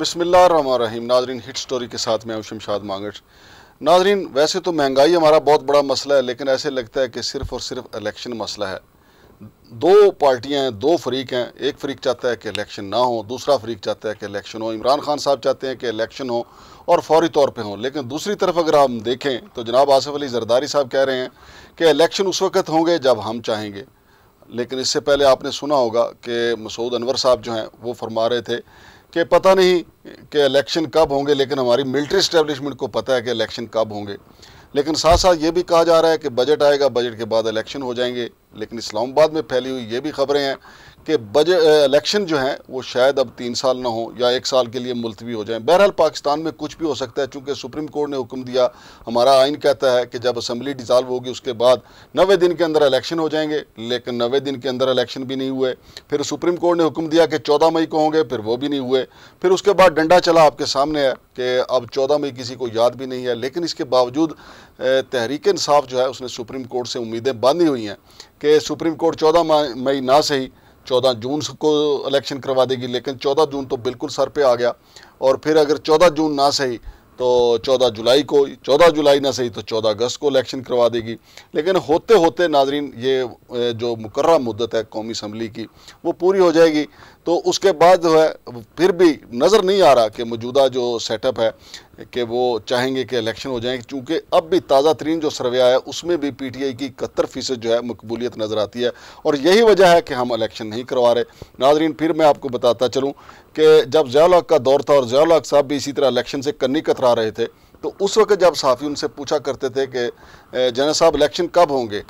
बसमिल्लाम नाजरीन hit story के साथ मैं शमशाद मांगट नाजरीन वैसे तो महंगाई हमारा बहुत बड़ा मसला है लेकिन ऐसे लगता है कि सिर्फ़ और सिर्फ इलेक्शन मसला है दो पार्टियां हैं दो फरीक हैं एक फरीक चाहता है कि इलेक्शन ना हो दूसरा फरीक चाहता है कि इलेक्शन हो इमरान खान साहब चाहते हैं कि इलेक्शन हो और फौरी तौर पे हो लेकिन दूसरी तरफ अगर हम देखें तो जनाब आसिफ अली जरदारी साहब कह रहे हैं कि इलेक्शन उस वक्त होंगे जब हम चाहेंगे लेकिन इससे पहले आपने सुना होगा कि मसूद अनवर साहब जो हैं वो फरमा रहे थे कि पता नहीं कि इलेक्शन कब होंगे लेकिन हमारी मिलिट्री स्टैब्लिशमेंट को पता है कि इलेक्शन कब होंगे लेकिन साथ साथ ये भी कहा जा रहा है कि बजट आएगा बजट के बाद इलेक्शन हो जाएंगे लेकिन इस्लामाबाद में फैली हुई ये भी खबरें हैं कि बजट इलेक्शन जो हैं वो शायद अब तीन साल ना हो या एक साल के लिए मुलतवी हो जाएं बहरहाल पाकिस्तान में कुछ भी हो सकता है चूँकि सुप्रीम कोर्ट ने हुक्म दिया हमारा आइन कहता है कि जब असम्बली डिज़ाल्व होगी उसके बाद नवे दिन के अंदर इलेक्शन हो जाएंगे लेकिन नवे दिन के अंदर इलेक्शन भी नहीं हुए फिर सुप्रीम कोर्ट ने हुक्म दिया कि चौदह मई को होंगे फिर वो भी नहीं हुए फिर उसके बाद डंडा चला आपके सामने है कि अब चौदह मई किसी को याद भी नहीं है लेकिन इसके बावजूद तहरीक इंसाफ जो है उसने सुप्रीम कोर्ट से उम्मीदें बांधी हुई हैं कि सुप्रीम कोर्ट चौदह मई ना सही चौदह जून को इलेक्शन करवा देगी लेकिन चौदह जून तो बिल्कुल सर पे आ गया और फिर अगर चौदह जून ना सही तो चौदह जुलाई को चौदह जुलाई ना सही तो चौदह अगस्त को इलेक्शन करवा देगी लेकिन होते होते नाजरीन ये जो मुकर्रा मुद्दत है कौमी असम्बली की वो पूरी हो जाएगी तो उसके बाद जो है फिर भी नज़र नहीं आ रहा कि मौजूदा जो सेटअप है कि वो चाहेंगे कि इलेक्शन हो जाए क्योंकि अब भी ताज़ा तरीन जो सर्वे आया है उसमें भी पी टी आई की इकहत्तर फ़ीसद जो है मकबूलियत नज़र आती है और यही वजह है कि हम इलेक्शन नहीं करवा रहे नाजरीन फिर मैं आपको बताता चलूँ कि जब जयालक का दौर था और जयालक साहब भी इसी तरह इलेक्शन से कन्नी कतरा रहे थे तो उस वक्त जब साफ़ी उनसे पूछा करते थे कि जना साहब इलेक्शन कब होंगे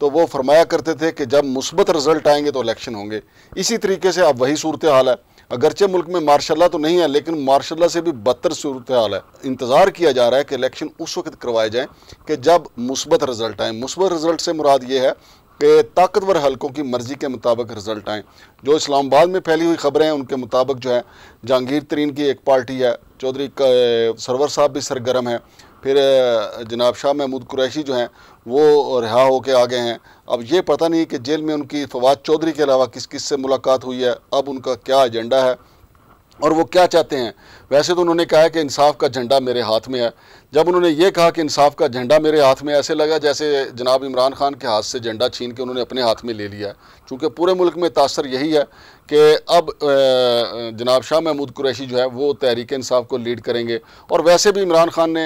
तो वो फरमाया करते थे कि जब मुस्बत रिज़ल्ट आएंगे तो इलेक्शन होंगे इसी तरीके से अब वही सूरत हाल है अगरचे मुल्क में मार्शाला तो नहीं है लेकिन मार्शाला से भी बदतर सूरत हाल है इंतज़ार किया जा रहा है कि इलेक्शन उस वक्त करवाए जाएँ कि जब मुस्बत रिज़ल्ट आएँ मुस्बत रिज़ल्ट से मुराद ये है कि ताकतवर हलकों की मर्ज़ी के मुताबिक रिज़ल्ट आएँ जो इस्लामाबाद में फैली हुई खबरें हैं उनके मुताबिक जो है जहांगीर तरीन की एक पार्टी है चौधरी सरवर साहब भी सरगर्म है फिर जनाब शाह महमूद कुरैशी जो हैं वो रिहा होकर आ गए हैं अब ये पता नहीं कि जेल में उनकी फवाद चौधरी के अलावा किस किस से मुलाकात हुई है अब उनका क्या एजेंडा है और वो क्या चाहते हैं वैसे तो उन्होंने कहा है कि इंसाफ का झंडा मेरे हाथ में है जब उन्होंने ये कहा कि इंसाफ का झंडा मेरे हाथ में ऐसे लगा जैसे जनाब इमरान खान के हाथ से झंडा छीन के उन्होंने अपने हाथ में ले लिया चूँकि पूरे मुल्क में तासर यही है कि अब जनाब शाह महमूद कुरैशी जो है वो तहरीक इंसाफ को लीड करेंगे और वैसे भी इमरान खान ने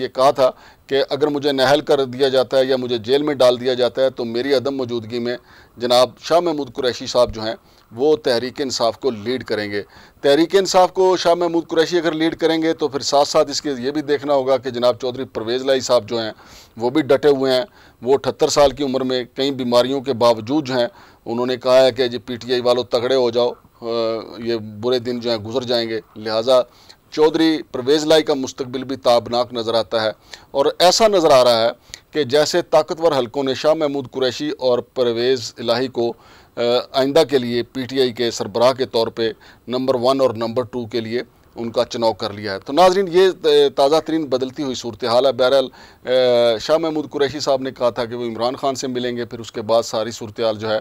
ये कहा था कि अगर मुझे नहल कर दिया जाता है या मुझे जेल में डाल दिया जाता है तो मेरी अदम मौजूदगी में जनाब शाह महमूद कुरैशी साहब जो हैं वो तहरीक इंसाफ को लीड करेंगे तहरीक इंसाफ को शाह महमूद कुरैशी अगर लीड करेंगे तो फिर साथ साथ इसके ये भी देखना होगा कि जनाब चौधरी परवेज़ लाई साहब जो हैं वो भी डटे हुए हैं वो अठहत्तर साल की उम्र में कई बीमारियों के बावजूद जो हैं उन्होंने कहा है कि जी पीटीआई वालों तगड़े हो जाओ ये बुरे दिन जो हैं गुजर जाएंगे लिहाजा चौधरी परवेज लाई का मुस्तबिल भी ताबनाक नज़र आता है और ऐसा नज़र आ रहा है कि जैसे ताकतवर हलकों ने शाह महमूद कुरैशी और परवेज़ इलाही को आइंदा के लिए पीटीआई के सरबराह के तौर पे नंबर वन और नंबर टू के लिए उनका चुनाव कर लिया है तो नाजरीन ये ताज़ा तरीन बदलती हुई सूरत हाल है बहरहाल शाह महमूद कुरैशी साहब ने कहा था कि वो इमरान खान से मिलेंगे फिर उसके बाद सारी सूरत हाल जो है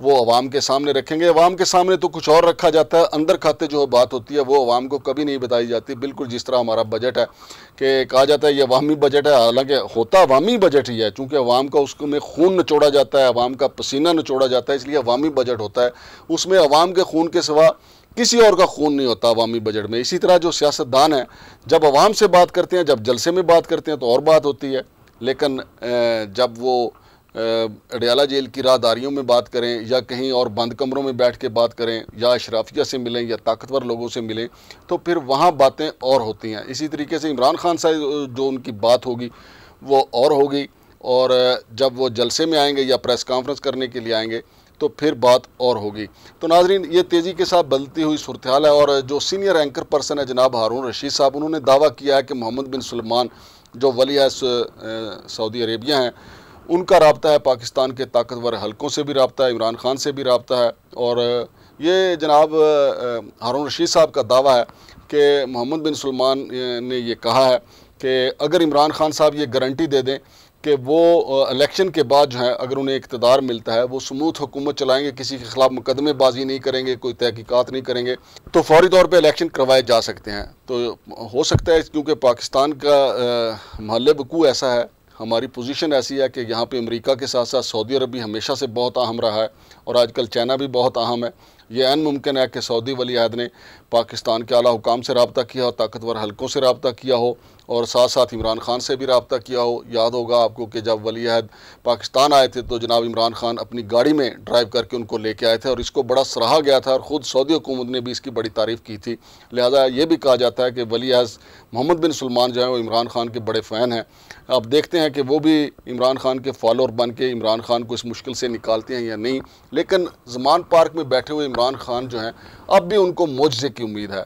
वो अवाम के सामने रखेंगे अवाम के सामने तो कुछ और रखा जाता है अंदर खाते जो बात होती है वो अवाम को कभी नहीं बताई जाती बिल्कुल जिस तरह हमारा बजट है कि कहा जाता है ये अवामी बजट है हालांकि होता अवामी बजट ही है चूँकि अवाम का उसमें खून नचोड़ा जाता है अवाम का पसीना नचोड़ा जाता है इसलिए अवामी बजट होता है उसमें अवाम के खून के सिवा किसी और का खून नहीं होता अवामी बजट में इसी तरह जो सियासतदान हैं जब आवाम से बात करते हैं जब जलसे में बात करते हैं तो और बात होती है लेकिन जब वो अडयाला जेल की राहदारियों में बात करें या कहीं और बंद कमरों में बैठ के बात करें या अशराफिया से मिलें या ताकतवर लोगों से मिलें तो फिर वहाँ बातें और होती हैं इसी तरीके से इमरान खान साहब जो उनकी बात होगी वो और होगी और जब वो जलसे में आएंगे या प्रेस कॉन्फ्रेंस करने के लिए आएंगे तो फिर बात और होगी तो नाजरीन ये तेज़ी के साथ बदलती हुई सूरत है और जो सीनियर एंकर पर्सन है जनाब हारून रशीद साहब उन्होंने दावा किया है कि मोहम्मद बिन सलमान जो वली सऊदी अरेबिया हैं उनका रबता है पाकिस्तान के ताकतवर हलकों से भी रबता है इमरान खान से भी रबता है और ये जनाब हारून रशीद साहब का दावा है कि मोहम्मद बिन सलमान ने ये कहा है कि अगर इमरान खान साहब ये गारंटी दे दें कि वो इलेक्शन के बाद जो है अगर उन्हें इकतदार मिलता है वो स्मूथ हुकूमत चलाएंगे किसी के ख़िलाफ़ मुकदमेबाजी नहीं करेंगे कोई तहकीकत नहीं करेंगे तो फौरी तौर पर इलेक्शन करवाए जा सकते हैं तो हो सकता है क्योंकि पाकिस्तान का महल बकू ऐसा है हमारी पोजीशन ऐसी है कि यहाँ पे अमेरिका के साथ साथ सऊदी अरब भी हमेशा से बहुत अहम रहा है और आजकल चाइना भी बहुत अहम है ये मुमकिन है कि सऊदी वली अहद ने पाकिस्तान के अला हुकाम से रबता किया हो ताकतवर हलकों से रबता किया हो और साथ साथ इमरान खान से भी रबता किया हो याद होगा आपको कि जब वली अहद पाकिस्तान आए थे तो जनाब इमरान खान अपनी गाड़ी में ड्राइव करके उनको लेके आए थे और इसको बड़ा सराहा गया था और ख़ुद सऊदी हुकूमत ने भी इसकी बड़ी तारीफ़ की थी लिहाजा ये भी कहा जाता है कि वली अहद मोहम्मद बिन सलमान जो है वो इमरान खान के बड़े फ़ैन हैं अब देखते हैं कि वो भी इमरान खान के फॉलोअर बन के इमरान खान को इस मुश्किल से निकालते हैं या नहीं लेकिन जमान पार्क में बैठे हुए इमरान खान जो हैं अब भी उनको मुआवजे की उम्मीद है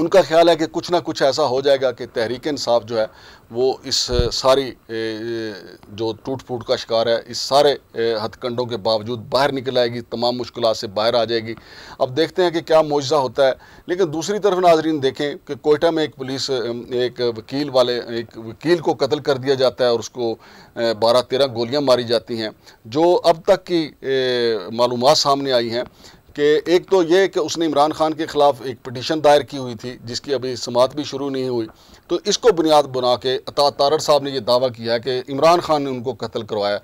उनका ख्याल है कि कुछ ना कुछ ऐसा हो जाएगा कि तहरीक इंसाफ जो है वो इस सारी जो टूट फूट का शिकार है इस सारे हथकंडों के बावजूद बाहर निकल आएगी तमाम मुश्किल से बाहर आ जाएगी अब देखते हैं कि क्या मुआवजा होता है लेकिन दूसरी तरफ नाजरीन देखें कि कोयटा में एक पुलिस एक वकील वाले एक वकील को कत्ल कर दिया जाता है और उसको बारह तेरह गोलियाँ मारी जाती हैं जो अब तक की मालूम सामने आई हैं कि एक तो ये कि उसने इमरान खान के ख़िलाफ़ एक पटिशन दायर की हुई थी जिसकी अभी समात भी शुरू नहीं हुई तो इसको बुनियाद बना के अता तारड़ साहब ने यह दावा किया कि इमरान खान ने उनको कत्ल करवाया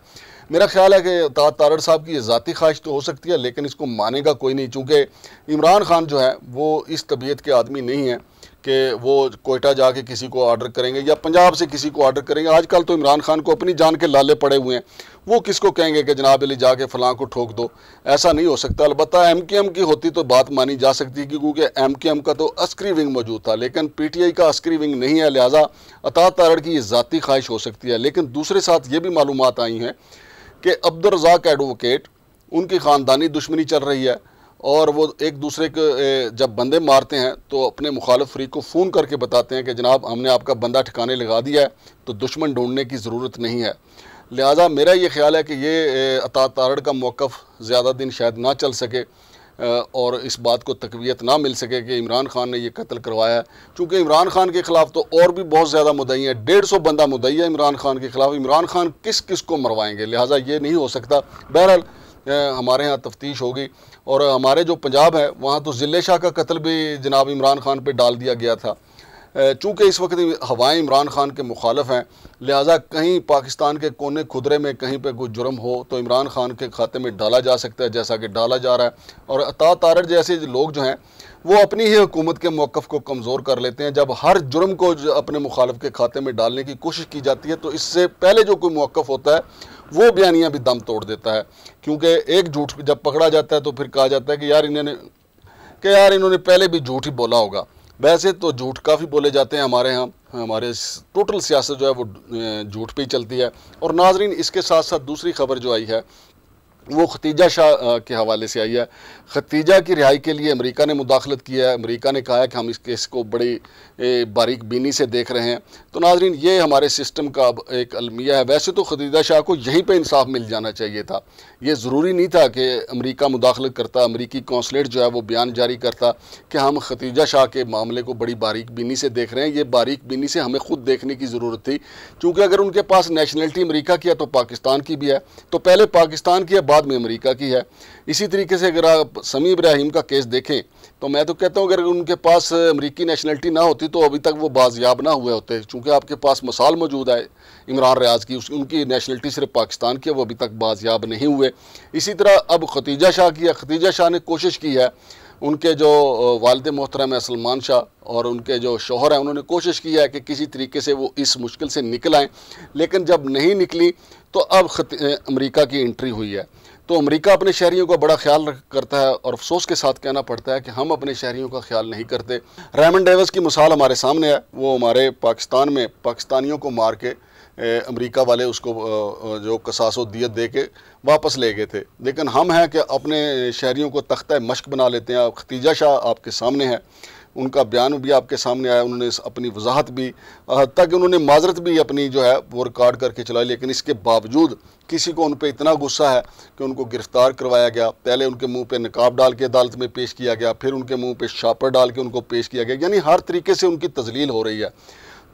मेरा ख्याल है कि अता तारड़ साहब की ये ज़ाती ख्वाहिश तो हो सकती है लेकिन इसको मानेगा कोई नहीं चूँकि इमरान खान जो है वो इस तबीयत के आदमी नहीं है कि वो कोयटा जाके किसी को ऑर्डर करेंगे या पंजाब से किसी को ऑर्डर करेंगे आजकल तो इमरान खान को अपनी जान के लाले पड़े हुए हैं वो किसको कहेंगे कि जनाब अली जाके फलां को ठोक दो ऐसा नहीं हो सकता अलबत् एम के एम की होती तो बात मानी जा सकती है क्योंकि एम के एम का तो अस्क्री विंग मौजूद था लेकिन पी टी आई का अस्क्री विंग नहीं है लिहाजा अता तारड़ की ये ज़ाती ख्वाहिश हो सकती है लेकिन दूसरे साथ ये भी मालूम आई हैं कि अब्दुलरजाक एडवोकेट उनकी ख़ानदानी दुश्मनी चल रही है और वो एक दूसरे के जब बंदे मारते हैं तो अपने मुखालफ फरीक को फ़ोन करके बताते हैं कि जनाब हमने आपका बंदा ठिकाने लगा दिया है तो दुश्मन ढूंढने की ज़रूरत नहीं है लिहाजा मेरा ये ख्याल है कि ये अता तारड़ का मौक़ ज़्यादा दिन शायद ना चल सके और इस बात को तकवीत ना मिल सके कि इमरान खान ने यह कत्ल करवाया है चूँकि इमरान खान के ख़िलाफ़ तो और भी बहुत ज़्यादा मुदई है डेढ़ सौ बंदा मुदई है इमरान खान के ख़िलाफ़ इमरान खान किस किस को मरवाएंगे लिहाजा ये नहीं हो सकता बहरहाल हमारे यहाँ तफ्तीश होगी और हमारे जो पंजाब है वहाँ तो ज़िले शाह का कत्ल भी जनाब इमरान खान पर डाल दिया गया था चूँकि इस वक्त हवाएँ इमरान खान के मुखालफ हैं लिहाजा कहीं पाकिस्तान के कोने खुदरे में कहीं पर कोई जुर्म हो तो इमरान खान के खाते में डाला जा सकता है जैसा कि डाला जा रहा है और अता तारड़ जैसे लोग जो हैं वो अपनी ही हुकूमत के मौक़ को कमज़ोर कर लेते हैं जब हर जुर्म को अपने मुखालफ के खाते में डालने की कोशिश की जाती है तो इससे पहले जो कोई मौक़ होता है वो बयानियाँ भी दम तोड़ देता है क्योंकि एक झूठ जब पकड़ा जाता है तो फिर कहा जाता है कि यार इन्होंने कि यार इन्होंने पहले भी झूठ ही बोला होगा वैसे तो झूठ काफ़ी बोले जाते हैं हमारे यहाँ हमारे टोटल सियासत जो है वो झूठ पे ही चलती है और नाजरीन इसके साथ साथ दूसरी खबर जो आई है वो खतीजा शाह के हवाले से आई है खतीजा की रिहाई के लिए अमेरिका ने मुदाखलत किया है अमेरिका ने कहा है कि हम इस केस को बड़ी बारीक बीनी से देख रहे हैं तो नाजरीन ये हमारे सिस्टम का एक अलमिया है वैसे तो खतीजा शाह को यहीं पे इंसाफ मिल जाना चाहिए था ये ज़रूरी नहीं था कि अमेरिका मुदाखलत करता अमरीकी कौंसलेट जो है वो बयान जारी करता कि हम खतीजा शाह के मामले को बड़ी बारीक बीनी से देख रहे हैं ये बारीक बीनी से हमें खुद देखने की ज़रूरत थी क्योंकि अगर उनके पास नेशनलिटी अमरीका की है तो पाकिस्तान की भी है तो पहले पाकिस्तान की है बाद में अमेरिका की है इसी तरीके से अगर आप समी इब्राहिम का केस देखें तो मैं तो कहता हूँ अगर उनके पास अमरीकी नेशनलिटी ना होती तो अभी तक वो बाजियाब ना हुए होते चूँकि आपके पास मसाल मौजूद है इमरान रियाज की उनकी नेशनलिटी सिर्फ पाकिस्तान की है वो अभी तक बाजियाब नहीं हुए इसी तरह अब खतीजा शाह की है खतीजा शाह ने कोशिश की है उनके जो वालद मोहतरम है सलमान शाह और उनके जो शोहर हैं उन्होंने कोशिश की है कि किसी तरीके से वो इस मुश्किल से निकल आएँ लेकिन जब नहीं निकली तो अब अमरीका की एंट्री हुई है तो अमेरिका अपने शहरीों का बड़ा ख्याल करता है और अफसोस के साथ कहना पड़ता है कि हम अपने शहरीों का ख्याल नहीं करते रैमन डेविस की मिसाल हमारे सामने है वो हमारे पाकिस्तान में पाकिस्तानियों को मार के अमेरिका वाले उसको जो कसास दियत दे के वापस ले गए थे लेकिन हम हैं कि अपने शहरीों को तख्ता मश्क बना लेते हैं खतीजा शाह आपके सामने है उनका बयान भी आपके सामने आया उन्होंने अपनी वजाहत भी हद तक उन्होंने माजरत भी अपनी जो है वो रिकॉर्ड करके चलाई लेकिन इसके बावजूद किसी को उन पर इतना गुस्सा है कि उनको गिरफ़्तार करवाया गया पहले उनके मुंह पे नकाब डाल के अदालत में पेश किया गया फिर उनके मुंह पे शापर डाल के उनको पेश किया गया यानी हर तरीके से उनकी तजलील हो रही है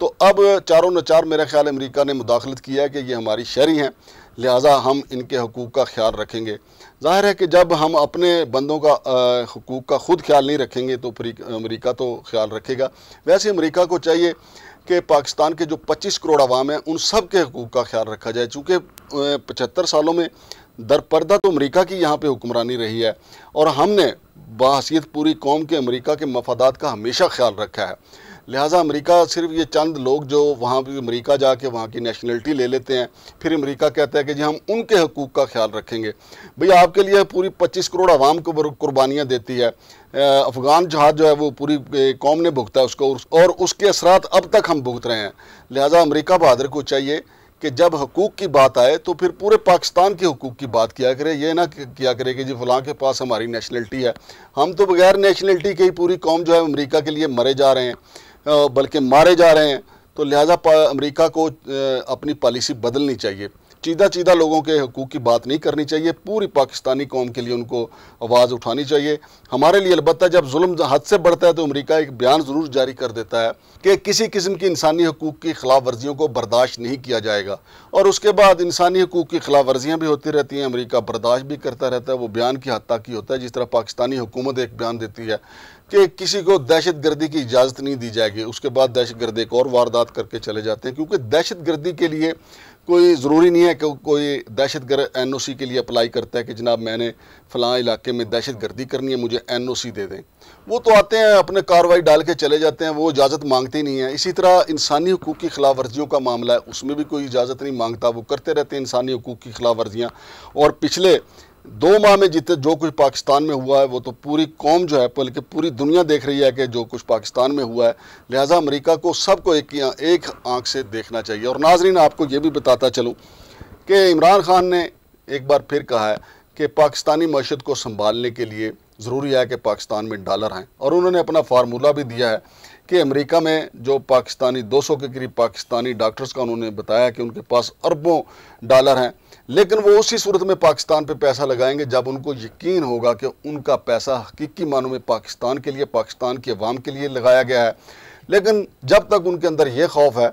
तो अब चारों नचार मेरा ख्याल अमेरिका ने मुदाखलत किया है कि ये हमारी शहरी हैं लिहाजा हम इनके हकूक़ का ख्याल रखेंगे ज़ाहिर है कि जब हम अपने बंदों का हकूक़ का ख़ुद ख्याल नहीं रखेंगे तो अमेरिका तो ख्याल रखेगा वैसे अमेरिका को चाहिए कि पाकिस्तान के जो 25 करोड़ आवाम हैं उन सब के हकूक़ का ख्याल रखा जाए चूँकि पचहत्तर सालों में दरपर्दा तो अमरीका की यहाँ पर हुक्मरानी रही है और हमने बासीत पूरी कौम के अमरीका के मफादात का हमेशा ख्याल रखा है लिहाजा अमेरिका सिर्फ ये चंद लोग जो वहाँ भी अमेरिका जाके वहाँ की नेशनलिटी ले लेते हैं फिर अमेरिका कहता है कि जी हम उनके हकूक़ का ख्याल रखेंगे भैया आपके लिए पूरी पच्चीस करोड़ आवाम को कुर्बानियाँ देती है अफ़गान जहाज जो है वो पूरी कौम ने भुगता है उसको और उसके असरात अब तक हम भुगत रहे हैं लिहाजा अमरीका बहादुर को चाहिए कि जब हकूक़ की बात आए तो फिर पूरे पाकिस्तान के हकूक़ की बात किया करे ये ना किया करे कि जी फलां के पास हमारी नेशनलिटी है हम तो बगैर नेशनलिटी के ही पूरी कौम जो है अमेरिका के लिए मरे जा रहे हैं बल्कि मारे जा रहे हैं तो लिहाजा अमरीका को अपनी पॉलिसी बदलनी चाहिए चीदा चीदा लोगों के हकूक़ की बात नहीं करनी चाहिए पूरी पाकिस्तानी कौम के लिए उनको आवाज़ उठानी चाहिए हमारे लिए अलबत् जब जुल्म हद से बढ़ता है तो अमेरिका एक बयान ज़रूर जारी कर देता है कि किसी किस्म की इंसानी हकूक़ की खिलाफ वर्जियों को बर्दाश्त नहीं किया जाएगा और उसके बाद इंसानी हकूक़ की खिलाफ वर्जियाँ भी होती रहती हैं अमरीका बर्दाश्त भी करता रहता है वो बयान की हद तक ही होता है जिस तरह पाकिस्तानी हुकूमत एक बयान देती है कि किसी को दहशत गर्दी की इजाज़त नहीं दी जाएगी उसके बाद दहशत गर्दी एक और वारदात करके चले जाते हैं क्योंकि दहशत गर्दी के लिए कोई ज़रूरी नहीं है कि कोई दहशत गर्द एन ओ सी के लिए अप्लाई करता है कि जनाब मैंने फ़लाँ इलाके में दहशत गर्दी करनी है मुझे एन ओ सी दे दें वो तो आते हैं अपने कार्रवाई डाल के चले जाते हैं वो इजाज़त मांगते नहीं हैं इसी तरह इंसानी हकूक़ की खिलाफ वर्जियों का मामला है उसमें भी कोई इजाज़त नहीं मांगता वो करते रहते हैं इंसानी हकूक़ की खिलाफ वर्जियाँ और पिछले दो माह में जितने जो कुछ पाकिस्तान में हुआ है वो तो पूरी कौम जो है बल्कि पूरी दुनिया देख रही है कि जो कुछ पाकिस्तान में हुआ है लिहाजा अमरीका को सबको एक एक आंख से देखना चाहिए और नाजरीन आपको ये भी बताता चलूँ कि इमरान खान ने एक बार फिर कहा है कि पाकिस्तानी मीशत को संभालने के लिए ज़रूरी है कि पाकिस्तान में डॉलर हैं और उन्होंने अपना फार्मूला भी दिया है कि अमेरिका में जो पाकिस्तानी 200 के करीब पाकिस्तानी डॉक्टर्स का उन्होंने बताया कि उनके पास अरबों डॉलर हैं लेकिन वो उसी सूरत में पाकिस्तान पे पैसा लगाएंगे जब उनको यकीन होगा कि उनका पैसा हकीकी मानों में पाकिस्तान के लिए पाकिस्तान के अवाम के लिए लगाया गया है लेकिन जब तक उनके अंदर ये खौफ है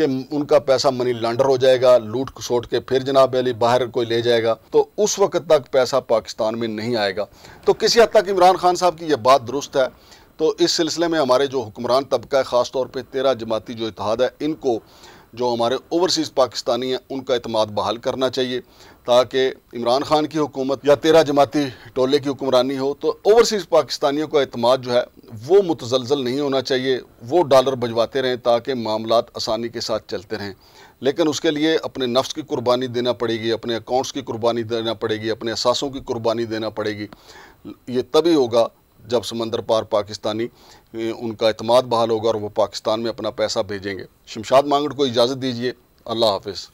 कि उनका पैसा मनी लॉन्डर हो जाएगा लूट सोट के फिर जनाब अली बाहर कोई ले जाएगा तो उस वक्त तक पैसा पाकिस्तान में नहीं आएगा तो किसी हद तक इमरान खान साहब की यह बात दुरुस्त है तो इस सिलसिले में हमारे जो हुक्मरान तबका है ख़ास तौर पर तेरह जमाती जो इतिहाद है इनको जो हमारे ओवरसीज़ पाकिस्तानी हैं उनका अतमाद बहाल करना चाहिए ताकि इमरान खान की हुकूमत या तेरह जमाती टोले की हुक्मरानी हो तो ओवरसीज़ पाकिस्तानियों का अतमाद जो है वो मुतजलजल नहीं होना चाहिए वो डॉलर भजवाते रहें ताकि मामला आसानी के साथ चलते रहें लेकिन उसके लिए अपने नफ्स की कुर्बानी देना पड़ेगी अपने अकाउंट्स की कुर्बानी देना पड़ेगी अपने असासों की कुर्बानी देना पड़ेगी ये तभी होगा जब समंदर पार पाकिस्तानी उनका अतमाद बहाल होगा और वो पाकिस्तान में अपना पैसा भेजेंगे शमशाद मांगड़ को इजाज़त दीजिए अल्लाह हाफिज़